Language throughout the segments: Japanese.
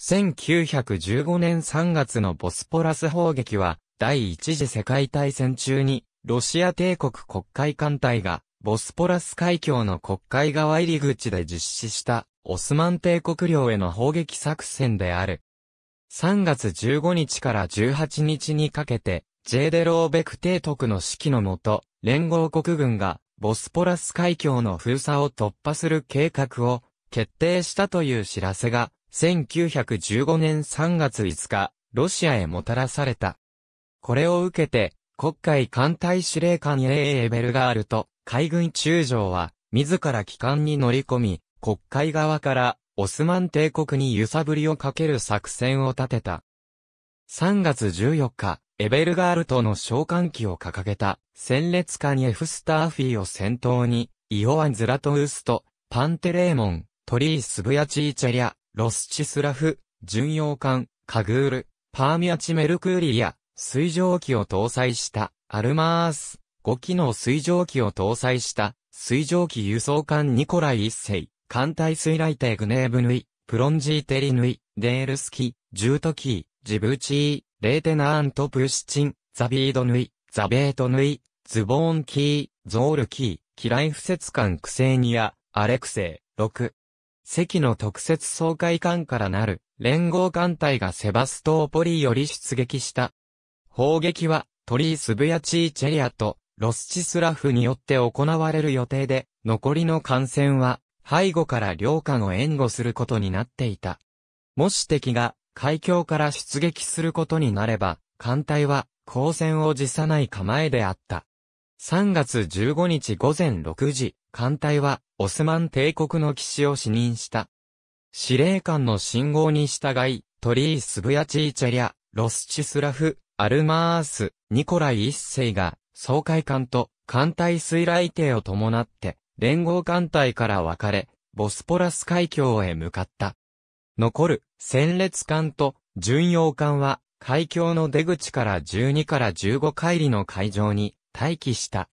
1915年3月のボスポラス砲撃は、第一次世界大戦中に、ロシア帝国国会艦隊が、ボスポラス海峡の国会側入り口で実施した、オスマン帝国領への砲撃作戦である。3月15日から18日にかけて、ジェーデローベク帝国の指揮のもと、連合国軍が、ボスポラス海峡の封鎖を突破する計画を、決定したという知らせが、1915年3月5日、ロシアへもたらされた。これを受けて、国会艦隊司令官 A. エベルガールと海軍中将は、自ら機関に乗り込み、国会側からオスマン帝国に揺さぶりをかける作戦を立てた。3月14日、エベルガールとの召喚機を掲げた、戦列艦エフスターフィーを先頭に、イオアン・ズラトウスと、パンテレーモン、トリー・スブヤチーチェリア、ロスチスラフ、巡洋艦、カグール、パーミアチメルクーリや、水蒸気を搭載した、アルマース、5機能水蒸気を搭載した、水蒸気輸送艦ニコライ一世、艦隊水雷艇グネーブヌイ、プロンジーテリヌイ、デールスキ、ジュートキー、ジブチー、レーテナーントプシチン、ザビードヌイ、ザベートヌイ、ズボーンキー、ゾールキー、機雷不設艦クセーニア、アレクセイ、6、席の特設総会館からなる連合艦隊がセバストーポリより出撃した。砲撃はトリースブヤチーチェリアとロスチスラフによって行われる予定で、残りの艦船は背後から両艦を援護することになっていた。もし敵が海峡から出撃することになれば、艦隊は交戦を辞さない構えであった。3月15日午前6時、艦隊はオスマン帝国の騎士を死任した。司令官の信号に従い、トリー・スブヤチーチェリャ、ロスチスラフ、アルマース、ニコライ一世が、総会艦と艦隊水雷艇を伴って、連合艦隊から分かれ、ボスポラス海峡へ向かった。残る、戦列艦と巡洋艦は、海峡の出口から12から15海里の海上に、待機した。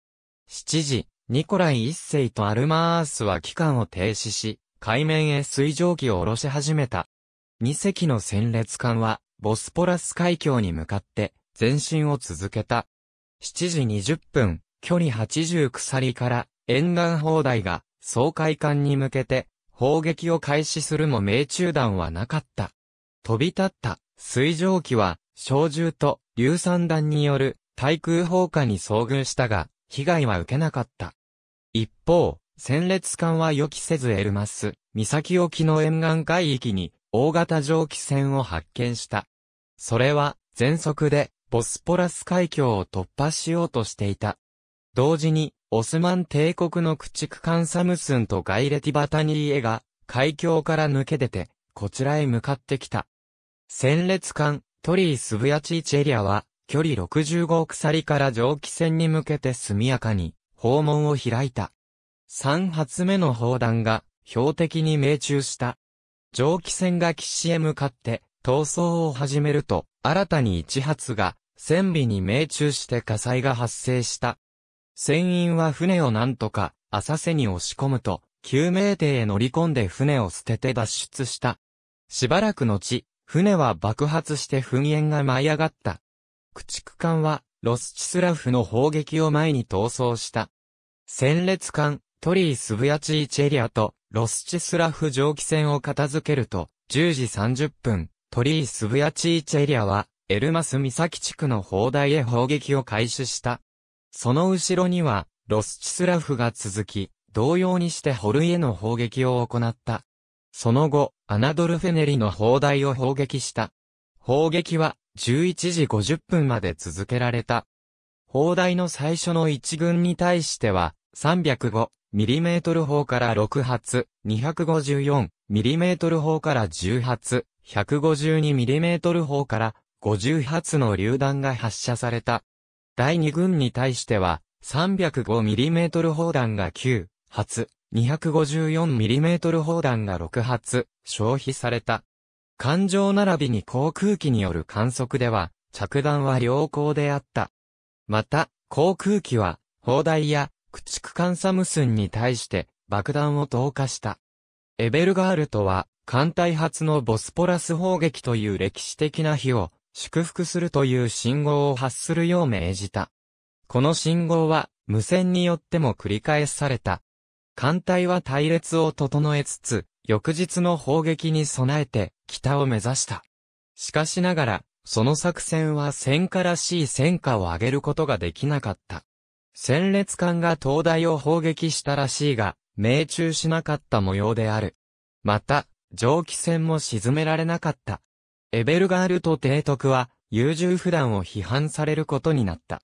7時、ニコライ一世とアルマースは機関を停止し、海面へ水蒸気を下ろし始めた。2隻の戦列艦は、ボスポラス海峡に向かって、前進を続けた。7時20分、距離80鎖から沿岸砲台が総海艦に向けて砲撃を開始するも命中弾はなかった。飛び立った水蒸気は小銃と硫酸弾による対空砲火に遭遇したが、被害は受けなかった。一方、戦列艦は予期せずエルマス、岬沖の沿岸海域に、大型蒸気船を発見した。それは、全速で、ボスポラス海峡を突破しようとしていた。同時に、オスマン帝国の駆逐艦サムスンとガイレティバタニーエが、海峡から抜け出て、こちらへ向かってきた。戦列艦、トリー・スブヤチーチェリアは、距離65鎖から蒸気船に向けて速やかに訪問を開いた。3発目の砲弾が標的に命中した。蒸気船が岸へ向かって逃走を始めると、新たに1発が船尾に命中して火災が発生した。船員は船を何とか浅瀬に押し込むと、救命艇へ乗り込んで船を捨てて脱出した。しばらく後、船は爆発して噴煙が舞い上がった。駆逐艦は、ロスチスラフの砲撃を前に逃走した。戦列艦、トリー・スブヤチーチェリアと、ロスチスラフ蒸気船を片付けると、10時30分、トリー・スブヤチーチェリアは、エルマス岬地区の砲台へ砲撃を開始した。その後ろには、ロスチスラフが続き、同様にしてホルイへの砲撃を行った。その後、アナドルフェネリの砲台を砲撃した。砲撃は、11時50分まで続けられた。砲台の最初の1軍に対しては、305mm 砲から6発、254mm 砲から10発、152mm 砲から50発の榴弾が発射された。第2軍に対しては、305mm 砲弾が9発、254mm 砲弾が6発、消費された。環状並びに航空機による観測では、着弾は良好であった。また、航空機は、砲台や駆逐艦サムスンに対して爆弾を投下した。エベルガールとは、艦隊発のボスポラス砲撃という歴史的な日を祝福するという信号を発するよう命じた。この信号は無線によっても繰り返された。艦隊は隊列を整えつつ、翌日の砲撃に備えて北を目指した。しかしながら、その作戦は戦火らしい戦火を上げることができなかった。戦列艦が東大を砲撃したらしいが、命中しなかった模様である。また、蒸気船も沈められなかった。エベルガールと提督は、優柔不断を批判されることになった。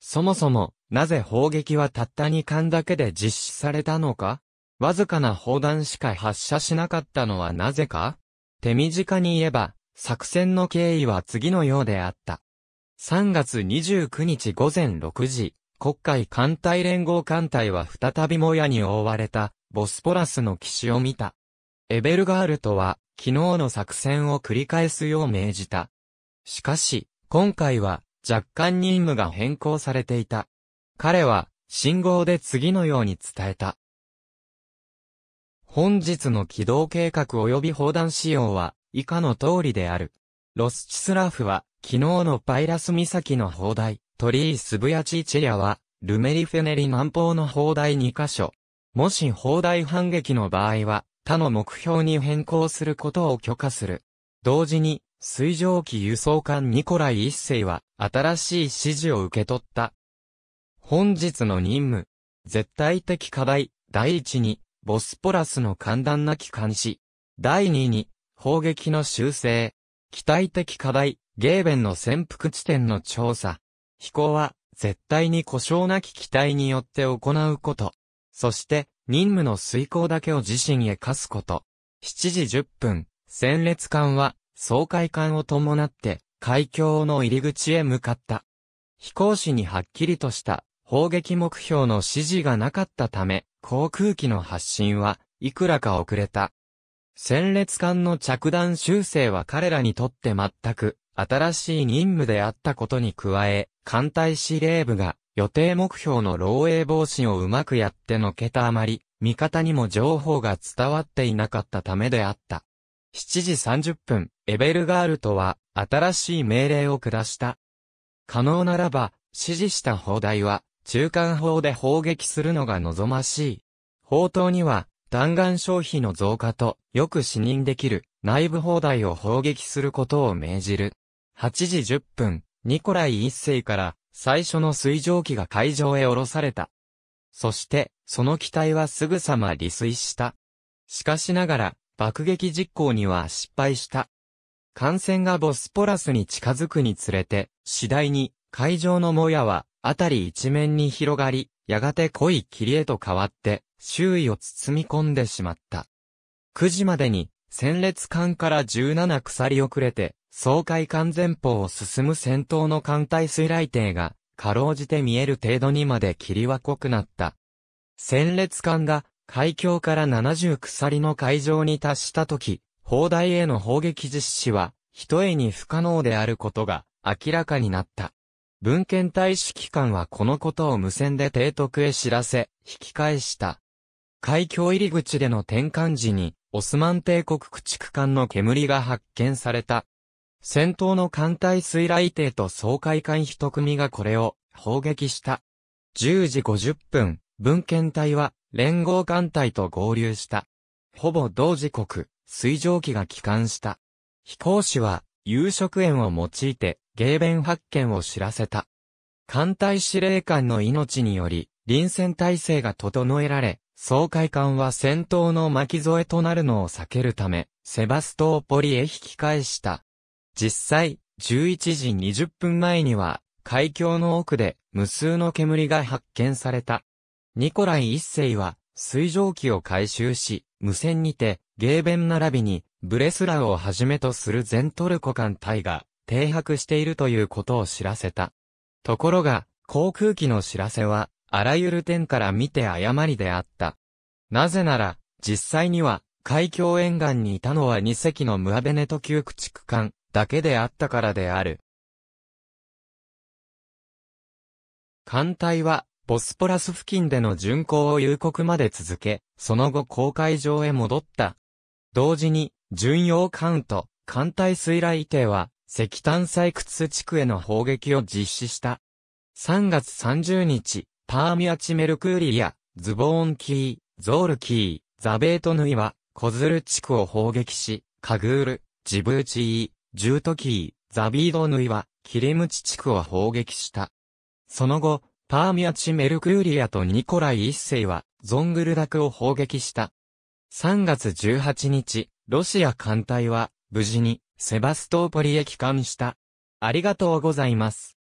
そもそも、なぜ砲撃はたった2艦だけで実施されたのかわずかな砲弾しか発射しなかったのはなぜか手短に言えば、作戦の経緯は次のようであった。3月29日午前6時、国会艦隊連合艦隊は再びもやに覆われた、ボスポラスの岸を見た。エベルガールとは、昨日の作戦を繰り返すよう命じた。しかし、今回は、若干任務が変更されていた。彼は、信号で次のように伝えた。本日の起動計画及び砲弾仕様は、以下の通りである。ロスチスラフは、昨日のパイラス岬の砲台、鳥居スブヤチチリアは、ルメリフェネリ南方の砲台2カ所。もし砲台反撃の場合は、他の目標に変更することを許可する。同時に、水蒸気輸送艦ニコライ一世は、新しい指示を受け取った。本日の任務。絶対的課題、第一に、ボスポラスの簡単な機関紙。第2に、砲撃の修正。機体的課題、ゲーベンの潜伏地点の調査。飛行は、絶対に故障なき機体によって行うこと。そして、任務の遂行だけを自身へ課すこと。7時10分、戦列艦は、総海艦を伴って、海峡の入り口へ向かった。飛行士にはっきりとした、砲撃目標の指示がなかったため、航空機の発進はいくらか遅れた。戦列艦の着弾修正は彼らにとって全く新しい任務であったことに加え、艦隊司令部が予定目標の漏洩防止をうまくやってのけたあまり、味方にも情報が伝わっていなかったためであった。7時30分、エベルガールとは新しい命令を下した。可能ならば、指示した砲台は中間砲で砲撃するのが望ましい。砲塔には、弾丸消費の増加と、よく視認できる、内部砲台を砲撃することを命じる。8時10分、ニコライ一世から、最初の水蒸気が海上へ降ろされた。そして、その機体はすぐさま離水した。しかしながら、爆撃実行には失敗した。艦船がボスポラスに近づくにつれて、次第に、海上のもやは、辺り一面に広がり、やがて濃い霧へと変わって、周囲を包み込んでしまった。9時までに、戦列艦から17鎖遅れて、総海艦前方を進む戦闘の艦隊水雷艇が、かろうじて見える程度にまで霧は濃くなった。戦列艦が、海峡から70鎖の海上に達した時、砲台への砲撃実施は、一重に不可能であることが明らかになった。文献大使機関はこのことを無線で提督へ知らせ、引き返した。海峡入り口での転換時に、オスマン帝国駆逐艦の煙が発見された。戦闘の艦隊水雷艇と総海艦一組がこれを砲撃した。10時50分、文献隊は連合艦隊と合流した。ほぼ同時刻、水蒸気が帰還した。飛行士は有色塩を用いて、芸弁発見を知らせた。艦隊司令官の命により、臨戦態勢が整えられ、総会艦は戦闘の巻き添えとなるのを避けるため、セバストーポリへ引き返した。実際、11時20分前には、海峡の奥で無数の煙が発見された。ニコライ一世は、水蒸気を回収し、無線にて、ゲーベン並びに、ブレスラーをはじめとする全トルコ艦隊が、停泊しているということを知らせた。ところが、航空機の知らせは、あらゆる点から見て誤りであった。なぜなら、実際には、海峡沿岸にいたのは2隻のムアベネト級駆逐艦だけであったからである。艦隊は、ボスポラス付近での巡航を夕刻まで続け、その後公海上へ戻った。同時に、巡洋艦と艦隊水雷艇は、石炭採掘地区への砲撃を実施した。3月30日、パーミアチメルクーリア、ズボーンキー、ゾールキー、ザベートヌイは、コズル地区を砲撃し、カグール、ジブーチー、ジュートキー、ザビードヌイは、キリムチ地区を砲撃した。その後、パーミアチ・メルクーリアとニコライ一世は、ゾングルダクを砲撃した。3月18日、ロシア艦隊は、無事に、セバストーポリへ帰還した。ありがとうございます。